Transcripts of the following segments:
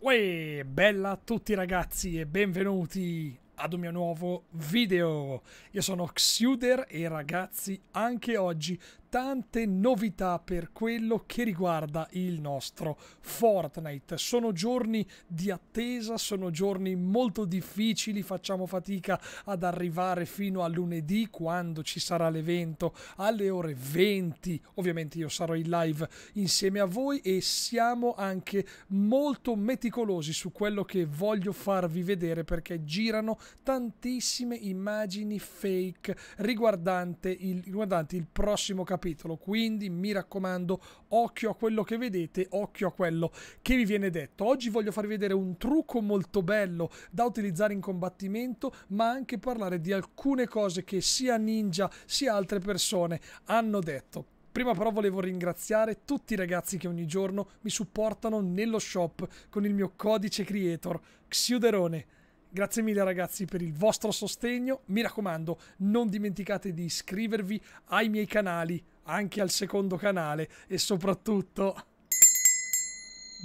Uè, bella a tutti ragazzi e benvenuti ad un mio nuovo video. Io sono Xuder e ragazzi anche oggi tante novità per quello che riguarda il nostro Fortnite. Sono giorni di attesa, sono giorni molto difficili, facciamo fatica ad arrivare fino a lunedì quando ci sarà l'evento alle ore 20. Ovviamente io sarò in live insieme a voi e siamo anche molto meticolosi su quello che voglio farvi vedere perché girano tantissime immagini fake riguardanti il, riguardanti il prossimo capitolo capitolo. Quindi mi raccomando, occhio a quello che vedete, occhio a quello che vi viene detto. Oggi voglio farvi vedere un trucco molto bello da utilizzare in combattimento, ma anche parlare di alcune cose che sia Ninja sia altre persone hanno detto. Prima però volevo ringraziare tutti i ragazzi che ogni giorno mi supportano nello shop con il mio codice creator Xiuderone. Grazie mille ragazzi per il vostro sostegno. Mi raccomando, non dimenticate di iscrivervi ai miei canali, anche al secondo canale e soprattutto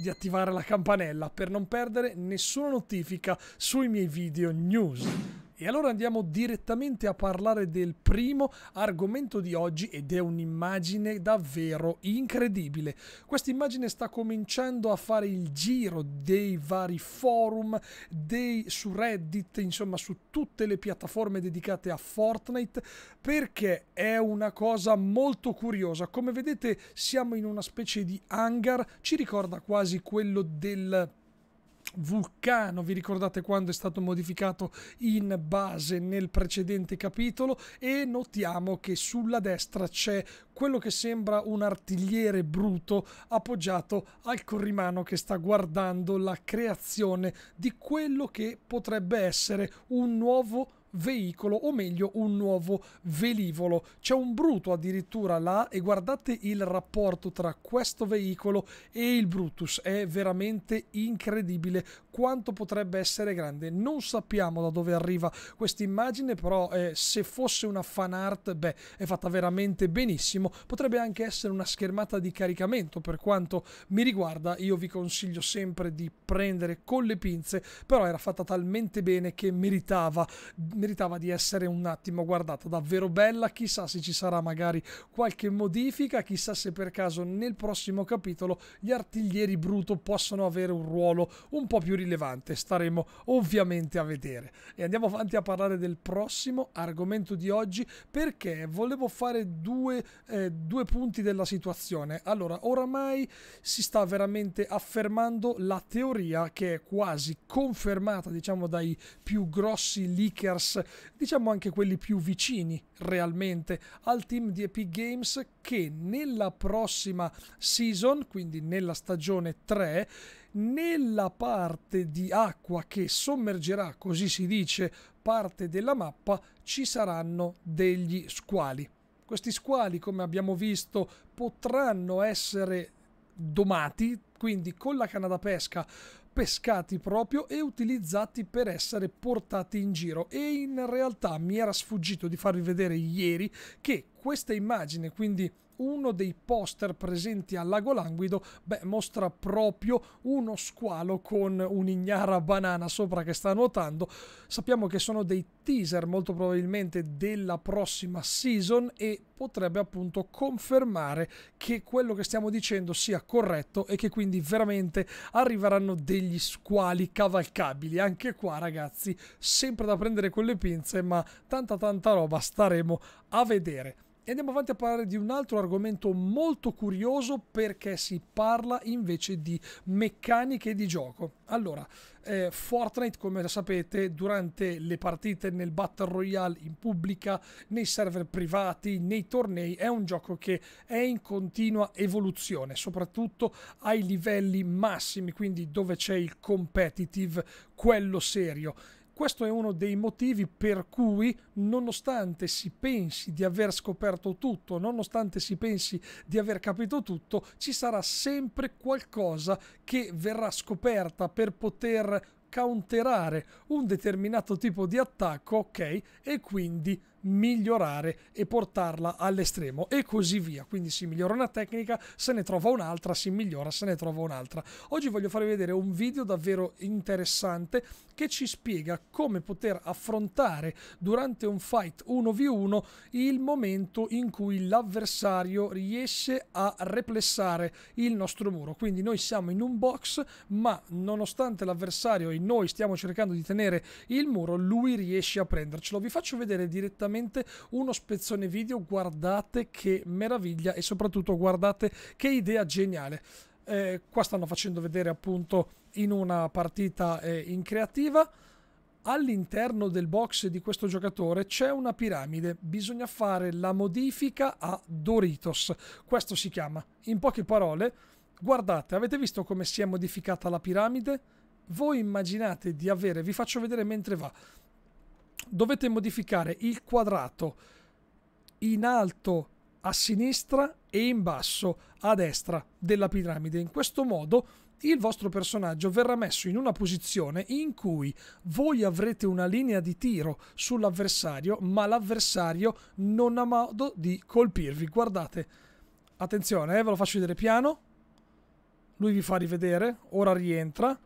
di attivare la campanella per non perdere nessuna notifica sui miei video news. E allora andiamo direttamente a parlare del primo argomento di oggi ed è un'immagine davvero incredibile. Questa immagine sta cominciando a fare il giro dei vari forum, dei, su Reddit, insomma su tutte le piattaforme dedicate a Fortnite perché è una cosa molto curiosa. Come vedete siamo in una specie di hangar, ci ricorda quasi quello del Vulcano, vi ricordate quando è stato modificato in base nel precedente capitolo e notiamo che sulla destra c'è quello che sembra un artigliere bruto appoggiato al corrimano che sta guardando la creazione di quello che potrebbe essere un nuovo veicolo o meglio un nuovo velivolo. C'è un Bruto addirittura là e guardate il rapporto tra questo veicolo e il Brutus, è veramente incredibile quanto potrebbe essere grande. Non sappiamo da dove arriva questa immagine, però eh, se fosse una fan art, beh, è fatta veramente benissimo. Potrebbe anche essere una schermata di caricamento, per quanto mi riguarda, io vi consiglio sempre di prendere con le pinze, però era fatta talmente bene che meritava meritava di essere un attimo guardata, davvero bella, chissà se ci sarà magari qualche modifica, chissà se per caso nel prossimo capitolo gli artiglieri Bruto possono avere un ruolo un po' più rilevante, staremo ovviamente a vedere. E andiamo avanti a parlare del prossimo argomento di oggi perché volevo fare due, eh, due punti della situazione. Allora, oramai si sta veramente affermando la teoria che è quasi confermata diciamo dai più grossi leakers NES, diciamo anche quelli più vicini realmente al team di Epic Games che nella prossima season, quindi nella stagione 3, nella parte di acqua che sommergerà, così si dice, parte della mappa, ci saranno degli squali. Questi squali, come abbiamo visto, potranno essere domati, quindi con la canna da pesca pescati proprio e utilizzati per essere portati in giro e in realtà mi era sfuggito di farvi vedere ieri che questa immagine, quindi uno dei poster presenti al Lago Languido beh, mostra proprio uno squalo con un'ignara banana sopra che sta nuotando. Sappiamo che sono dei teaser molto probabilmente della prossima season e potrebbe appunto confermare che quello che stiamo dicendo sia corretto e che quindi veramente arriveranno degli squali cavalcabili. Anche qua ragazzi, sempre da prendere con le pinze, ma tanta tanta roba staremo a vedere. E andiamo avanti a parlare di un altro argomento molto curioso perché si parla invece di meccaniche di gioco. Allora, eh, Fortnite, come sapete, durante le partite nel Battle Royale in pubblica, nei server privati, nei tornei, è un gioco che è in continua evoluzione, soprattutto ai livelli massimi, quindi dove c'è il competitive, quello serio questo è uno dei motivi per cui, nonostante si pensi di aver scoperto tutto, nonostante si pensi di aver capito tutto, ci sarà sempre qualcosa che verrà scoperta per poter counterare un determinato tipo di attacco, ok? E quindi migliorare e portarla all'estremo e così via. Quindi si migliora una tecnica, se ne trova un'altra, si migliora, se ne trova un'altra. Oggi voglio farvi vedere un video davvero interessante che ci spiega come poter affrontare durante un fight 1v1 il momento in cui l'avversario riesce a replessare il nostro muro. Quindi noi siamo in un box, ma nonostante l'avversario e noi stiamo cercando di tenere il muro, lui riesce a prendercelo. Vi faccio vedere direttamente assolutamente uno spezzone video, guardate che meraviglia e soprattutto guardate che idea geniale. Eh, qua stanno facendo vedere appunto in una partita eh, in creativa all'interno del box di questo giocatore c'è una piramide, bisogna fare la modifica a Doritos, questo si chiama. In poche parole, guardate, avete visto come si è modificata la piramide? Voi immaginate di avere, vi faccio vedere mentre va, dovete modificare il quadrato in alto a sinistra e in basso a destra della piramide. In questo modo il vostro personaggio verrà messo in una posizione in cui voi avrete una linea di tiro sull'avversario, ma l'avversario non ha modo di colpirvi. Guardate, attenzione, eh, ve lo faccio vedere piano. Lui vi fa rivedere, ora rientra.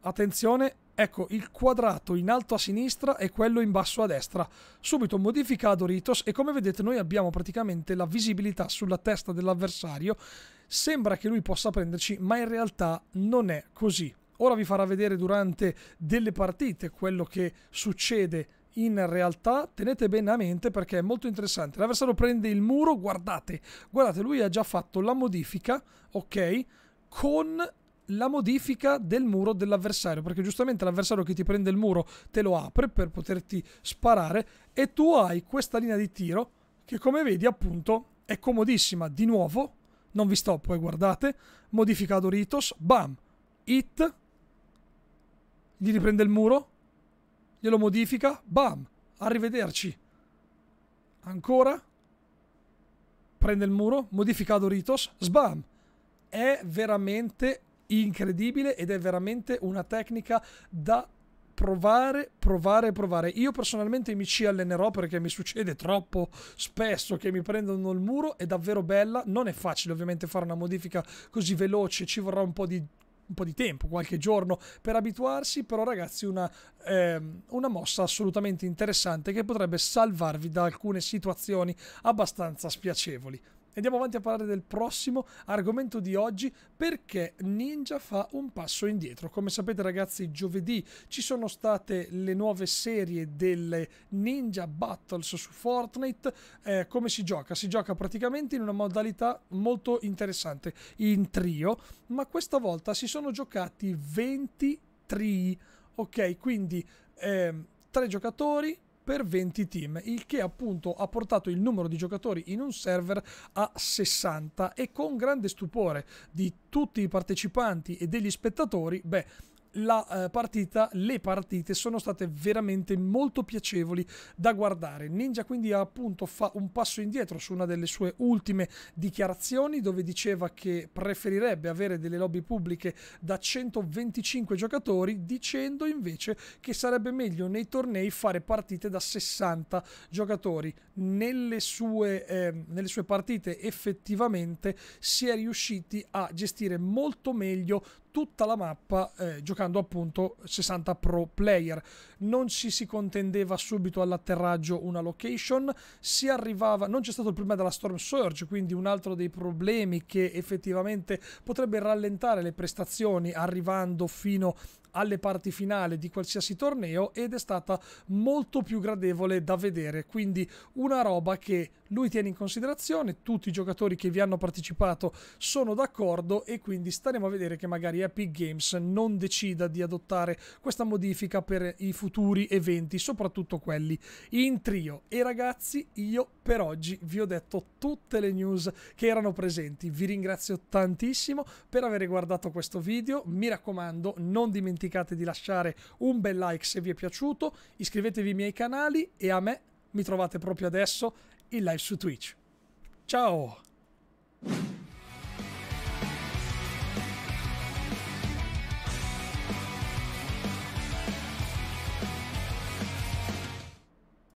Attenzione, Ecco, il quadrato in alto a sinistra e quello in basso a destra. Subito modifica Doritos e come vedete noi abbiamo praticamente la visibilità sulla testa dell'avversario. Sembra che lui possa prenderci, ma in realtà non è così. Ora vi farà vedere durante delle partite quello che succede in realtà tenete bene a mente perché è molto interessante. L'avversario prende il muro, guardate, guardate, lui ha già fatto la modifica, ok, con la modifica del muro dell'avversario, perché giustamente l'avversario che ti prende il muro te lo apre per poterti sparare e tu hai questa linea di tiro che come vedi appunto è comodissima. Di nuovo, non vi sto poi eh, guardate, modifica Doritos, bam, hit, gli riprende il muro, glielo modifica, bam, arrivederci. Ancora, prende il muro, modifica Doritos, sbam. È veramente incredibile ed è veramente una tecnica da provare, provare, provare. Io personalmente mi ci allenerò perché mi succede troppo spesso che mi prendono il muro, è davvero bella, non è facile ovviamente fare una modifica così veloce, ci vorrà un po' di un po' di tempo, qualche giorno per abituarsi, però ragazzi una, ehm, una, mossa assolutamente interessante che potrebbe salvarvi da alcune situazioni abbastanza spiacevoli andiamo avanti a parlare del prossimo argomento di oggi perché Ninja fa un passo indietro. Come sapete ragazzi, giovedì ci sono state le nuove serie delle Ninja Battles su Fortnite. Eh, come si gioca? Si gioca praticamente in una modalità molto interessante, in trio, ma questa volta si sono giocati 20 tri. Ok, quindi... Eh, tre giocatori per 20 team, il che appunto ha portato il numero di giocatori in un server a 60 e con grande stupore di tutti i partecipanti e degli spettatori, beh, la eh, partita, le partite sono state veramente molto piacevoli da guardare. Ninja quindi appunto fa un passo indietro su una delle sue ultime dichiarazioni dove diceva che preferirebbe avere delle lobby pubbliche da 125 giocatori dicendo invece che sarebbe meglio nei tornei fare partite da 60 giocatori. Nelle sue, eh, nelle sue partite effettivamente si è riusciti a gestire molto meglio tutta la mappa eh, giocando appunto 60 pro player. Non ci si contendeva subito all'atterraggio una location, si arrivava, non c'è stato il problema della Storm Surge, quindi un altro dei problemi che effettivamente potrebbe rallentare le prestazioni arrivando fino alle parti finali di qualsiasi torneo ed è stata molto più gradevole da vedere, quindi una roba che lui tiene in considerazione, tutti i giocatori che vi hanno partecipato sono d'accordo e quindi staremo a vedere che magari è Epic Games non decida di adottare questa modifica per i futuri eventi, soprattutto quelli in trio. E ragazzi, io per oggi vi ho detto tutte le news che erano presenti. Vi ringrazio tantissimo per aver guardato questo video. Mi raccomando, non dimenticate di lasciare un bel like se vi è piaciuto, iscrivetevi ai miei canali e a me mi trovate proprio adesso in live su Twitch. Ciao!